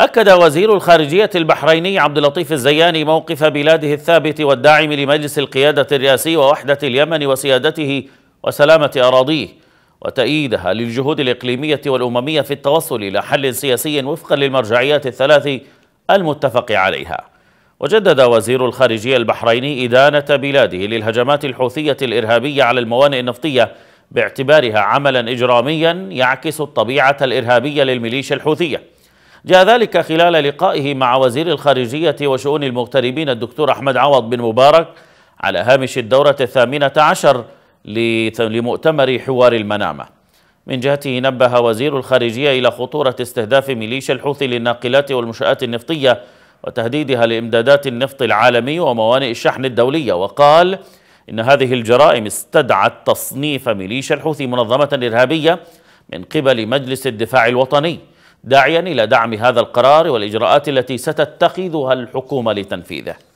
أكد وزير الخارجية البحريني عبد اللطيف الزياني موقف بلاده الثابت والداعم لمجلس القيادة الرئاسي ووحدة اليمن وسيادته وسلامة أراضيه وتأييدها للجهود الإقليمية والأممية في التوصل إلى حل سياسي وفقا للمرجعيات الثلاث المتفق عليها وجدد وزير الخارجية البحريني إدانة بلاده للهجمات الحوثية الإرهابية على الموانئ النفطية باعتبارها عملا إجراميا يعكس الطبيعة الإرهابية للميليشيا الحوثية جاء ذلك خلال لقائه مع وزير الخارجية وشؤون المغتربين الدكتور أحمد عوض بن مبارك على هامش الدورة الثامنة عشر لمؤتمر حوار المنامة من جهته نبه وزير الخارجية إلى خطورة استهداف ميليشيا الحوثي للناقلات والمنشآت النفطية وتهديدها لإمدادات النفط العالمي وموانئ الشحن الدولية وقال إن هذه الجرائم استدعت تصنيف ميليشيا الحوثي منظمة إرهابية من قبل مجلس الدفاع الوطني داعيا إلى دعم هذا القرار والإجراءات التي ستتخذها الحكومة لتنفيذه